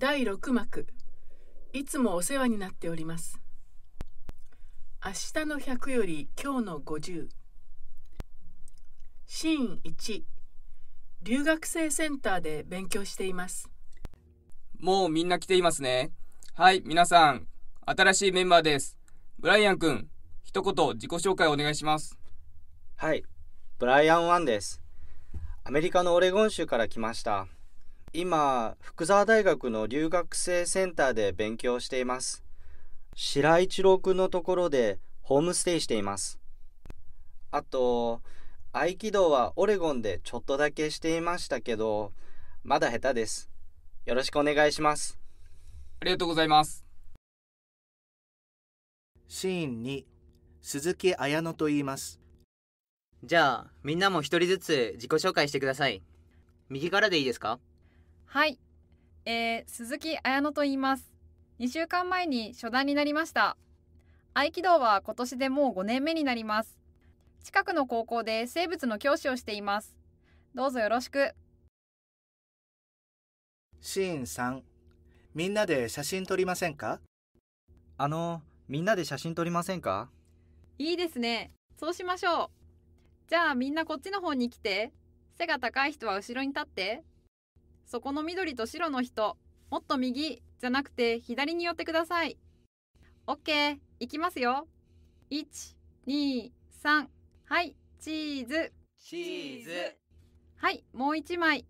第6幕いつもお世話になっております明日の100より今日の50シーン1留学生センターで勉強していますもうみんな来ていますねはい皆さん新しいメンバーですブライアン君一言自己紹介お願いしますはいブライアン・ワンですアメリカのオレゴン州から来ました今、福沢大学の留学生センターで勉強しています。白井一郎君のところでホームステイしています。あと、合気道はオレゴンでちょっとだけしていましたけど、まだ下手です。よろしくお願いします。ありがとうございます。シーン2、鈴木綾乃と言います。じゃあ、みんなも一人ずつ自己紹介してください。右からでいいですかはい、えー、鈴木彩乃と言います2週間前に初段になりました合気道は今年でもう5年目になります近くの高校で生物の教師をしていますどうぞよろしくシーンさん、みんなで写真撮りませんかあのみんなで写真撮りませんかいいですねそうしましょうじゃあみんなこっちの方に来て背が高い人は後ろに立ってそこの緑と白の人、もっと右じゃなくて左に寄ってください。オッケー、いきますよ。一、二、三、はい、チーズ。チーズ。はい、もう一枚。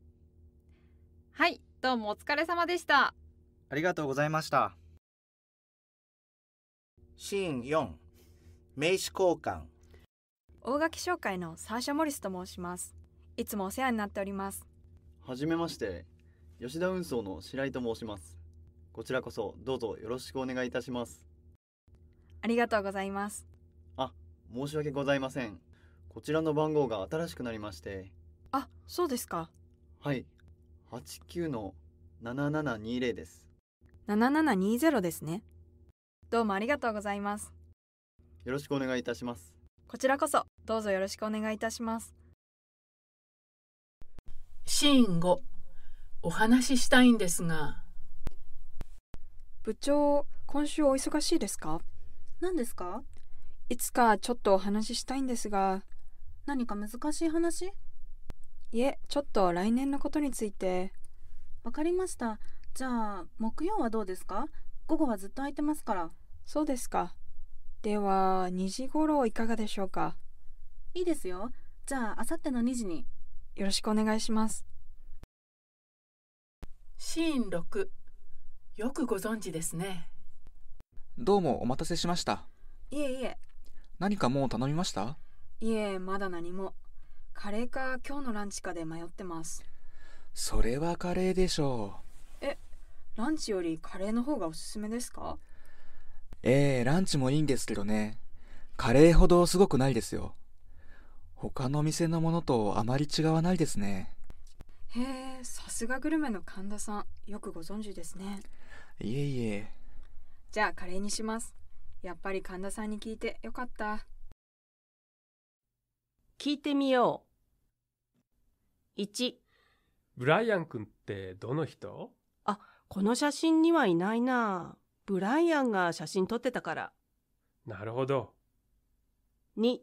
はい、どうもお疲れ様でした。ありがとうございました。シーン四、名刺交換。大垣商会のサーシャ・モリスと申します。いつもお世話になっております。はじめまして。吉田運送の白井と申します。こちらこそどうぞよろしくお願いいたします。ありがとうございます。あ、申し訳ございません。こちらの番号が新しくなりまして。あ、そうですか。はい。89の7720です。7720ですね。どうもありがとうございます。よろしくお願いいたします。こちらこそどうぞよろしくお願いいたします。シーン5お話ししたいんですが部長今週お忙しいですか何ですかいつかちょっとお話ししたいんですが何か難しい話いえちょっと来年のことについてわかりましたじゃあ木曜はどうですか午後はずっと空いてますからそうですかでは2時頃いかがでしょうかいいですよじゃあ明後日の2時によろしくお願いしますシーン6よくご存知ですねどうもお待たせしましたいえいえ何かもう頼みましたいえまだ何もカレーか今日のランチかで迷ってますそれはカレーでしょうえランチよりカレーの方がおすすめですかええー、ランチもいいんですけどねカレーほどすごくないですよ他の店のものとあまり違わないですねへえさすがグルメの神田さんよくご存知ですねいえいえじゃあカレーにしますやっぱり神田さんに聞いてよかった聞いてみよう1ブライアン君ってどの人あこの写真にはいないなブライアンが写真撮ってたからなるほど2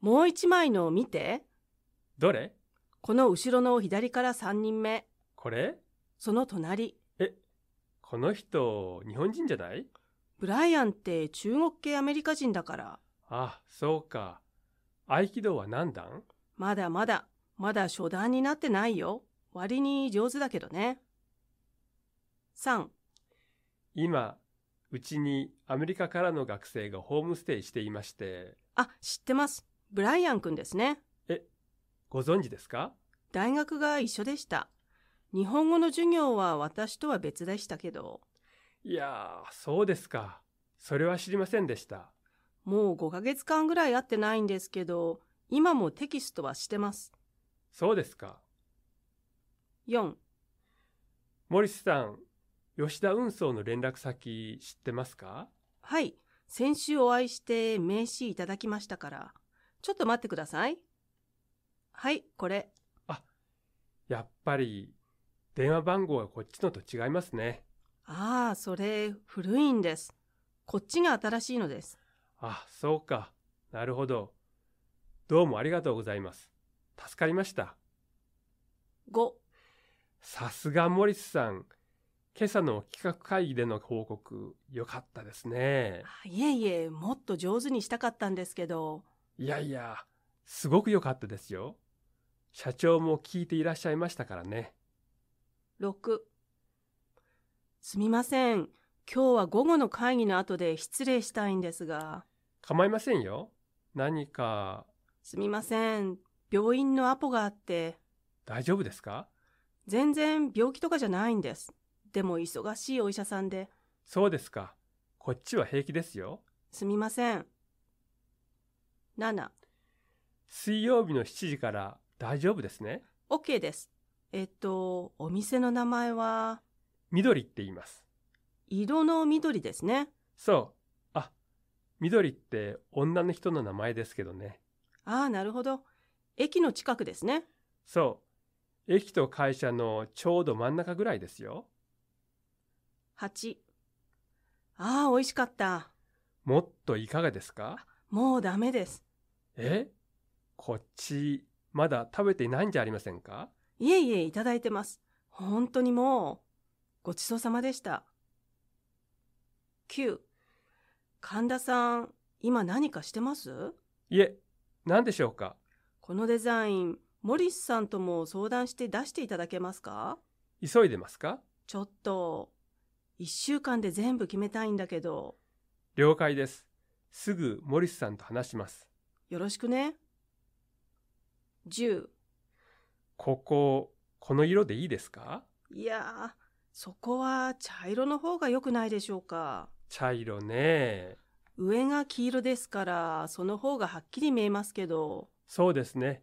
もう一枚のを見て。どれこの後ろの左から三人目。これその隣。え、この人、日本人じゃないブライアンって中国系アメリカ人だから。あ、そうか。合気道は何段まだまだ、まだ初段になってないよ。割に上手だけどね。三。今、うちにアメリカからの学生がホームステイしていまして。あ、知ってます。ブライアン君ですね。え、ご存知ですか大学が一緒でした。日本語の授業は私とは別でしたけど。いやー、そうですか。それは知りませんでした。もう5ヶ月間ぐらい会ってないんですけど、今もテキストはしてます。そうですか。4。森さん、吉田運送の連絡先知ってますかはい。先週お会いして名刺いただきましたから。ちょっと待ってください。はい、これ。あ、やっぱり、電話番号はこっちのと違いますね。ああ、それ、古いんです。こっちが新しいのです。あ、そうか。なるほど。どうもありがとうございます。助かりました。5。さすがモリスさん。今朝の企画会議での報告、良かったですね。いえいえ、もっと上手にしたかったんですけど。いやいや、すごく良かったですよ。社長も聞いていらっしゃいましたからね。6すみません。今日は午後の会議の後で失礼したいんですが。構いませんよ。何か。すみません。病院のアポがあって。大丈夫ですか全然病気とかじゃないんです。でも忙しいお医者さんで。そうですか。こっちは平気ですよ。すみません。7水曜日の7時から大丈夫ですねオッケーですえっとお店の名前は緑って言います色の緑ですねそうあ緑って女の人の名前ですけどねああなるほど駅の近くですねそう駅と会社のちょうど真ん中ぐらいですよ8ああ美味しかったもっといかがですかもうダメですえこっち、まだ食べていないんじゃありませんかいえいえ、いただいてます。本当にもう、ごちそうさまでした。9、神田さん、今何かしてますいえ、何でしょうかこのデザイン、モリスさんとも相談して出していただけますか急いでますかちょっと、1週間で全部決めたいんだけど。了解です。すぐモリスさんと話します。よろしくね。10ここ、この色でいいですかいやそこは茶色の方が良くないでしょうか。茶色ね。上が黄色ですから、その方がはっきり見えますけど。そうですね。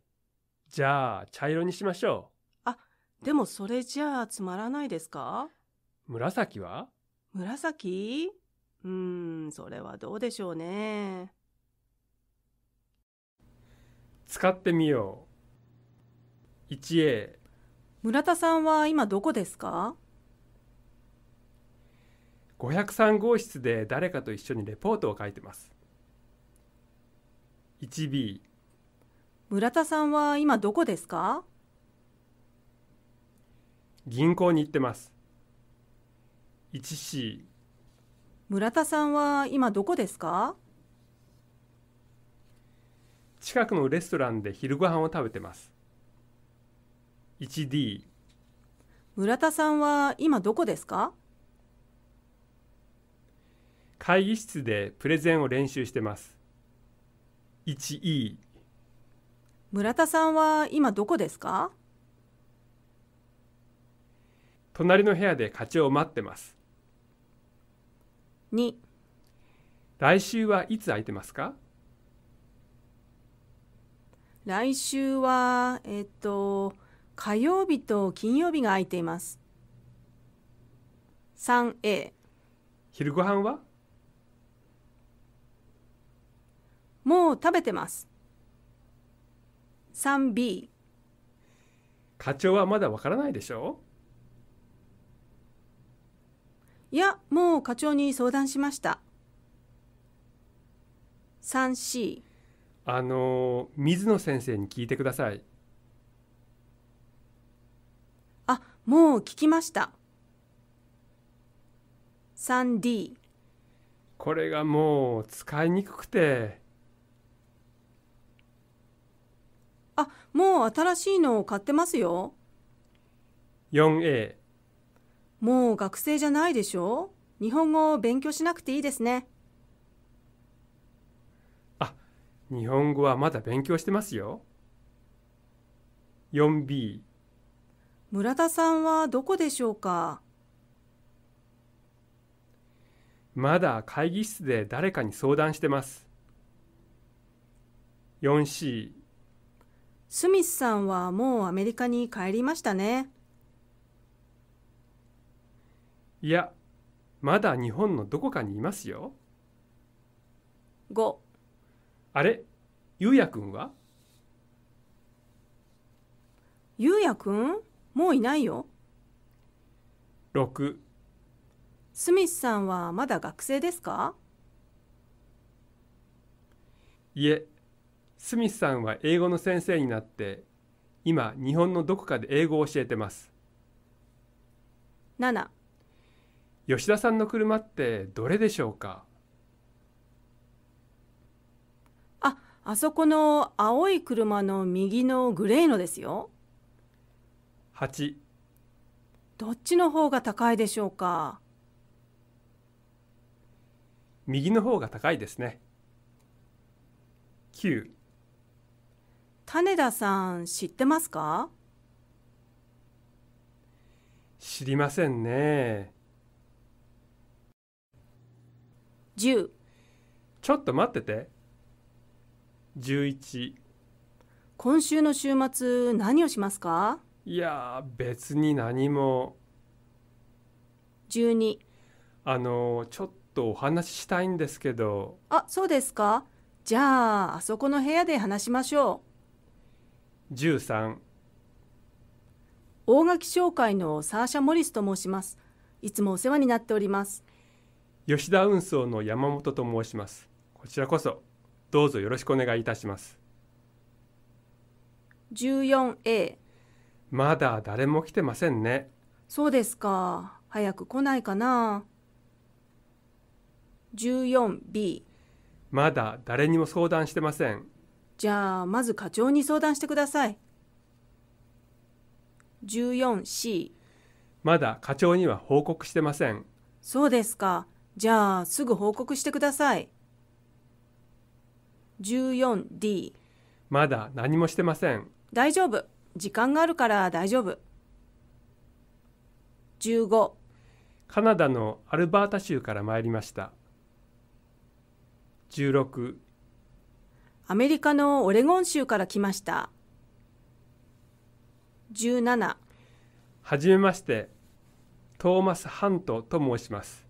じゃあ、茶色にしましょう。あ、でもそれじゃあつまらないですか紫は紫うーん、それはどうでしょうね。使ってみよう 1A 村田さんは今どこですか503号室で誰かと一緒にレポートを書いてます 1B 村田さんは今どこですか銀行に行ってます 1C 村田さんは今どこですか近くのレストランで昼ご飯を食べてます 1D 村田さんは今どこですか会議室でプレゼンを練習してます 1E 村田さんは今どこですか隣の部屋で課長を待ってます2来週はいつ空いてますか来週は、えっと、火曜日と金曜日が空いています。3A。昼ごはんはもう食べてます。3B。課長はまだわからないでしょういや、もう課長に相談しました。3C。あの水野先生に聞いてくださいあもう聞きました 3D これがもう使いにくくてあもう新しいのを買ってますよ 4A もう学生じゃないでしょ日本語を勉強しなくていいですね日本語はまだ勉強してますよ。4B 村田さんはどこでしょうかまだ会議室で誰かに相談してます。4C スミスさんはもうアメリカに帰りましたね。いや、まだ日本のどこかにいますよ。5あれゆうやくんはゆうやくんもういないよ。六。スミスさんはまだ学生ですかいえ、スミスさんは英語の先生になって今日本のどこかで英語を教えてます。七。吉田さんの車ってどれでしょうかあそこの青い車の右のグレーのですよ。8どっちの方が高いでしょうか右の方が高いですね。9種田さん知ってますか知りませんね。10ちょっと待ってて。11今週の週末何をしますかいや別に何も12あのちょっとお話ししたいんですけどあそうですかじゃああそこの部屋で話しましょう13大垣商会のサーシャ・モリスと申しますいつもお世話になっております吉田運送の山本と申しますこちらこそどうぞよろしくお願いいたします 14A まだ誰も来てませんねそうですか早く来ないかな 14B まだ誰にも相談してませんじゃあまず課長に相談してください 14C まだ課長には報告してませんそうですかじゃあすぐ報告してください 14D まだ何もしてません大丈夫時間があるから大丈夫15カナダのアルバータ州から参りました16アメリカのオレゴン州から来ました17はじめましてトーマス・ハントと申します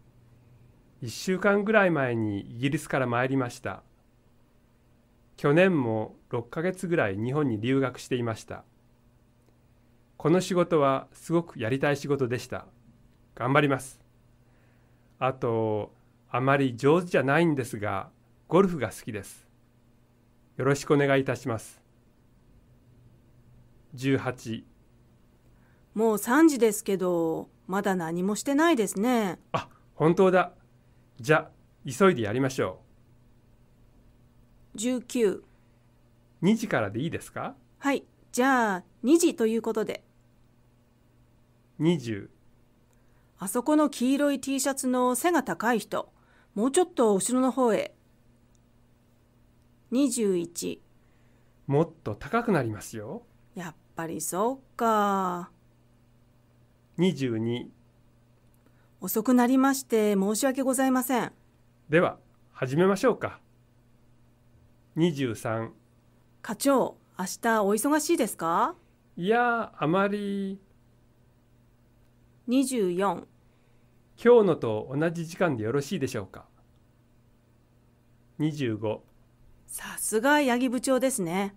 1週間ぐらい前にイギリスから参りました去年も6ヶ月ぐらい日本に留学していましたこの仕事はすごくやりたい仕事でした頑張りますあとあまり上手じゃないんですがゴルフが好きですよろしくお願いいたします18もう3時ですけどまだ何もしてないですねあ本当だじゃ急いでやりましょう19 2時からでいいですかはいじゃあ2時ということで20あそこの黄色い T シャツの背が高い人もうちょっと後ろの方へ21もっと高くなりますよやっぱりそうか22遅くなりまして申し訳ございませんでは始めましょうか23課長明日お忙しいですかいやあまり24今日のと同じ時間でよろしいでしょうか25さすが八木部長ですね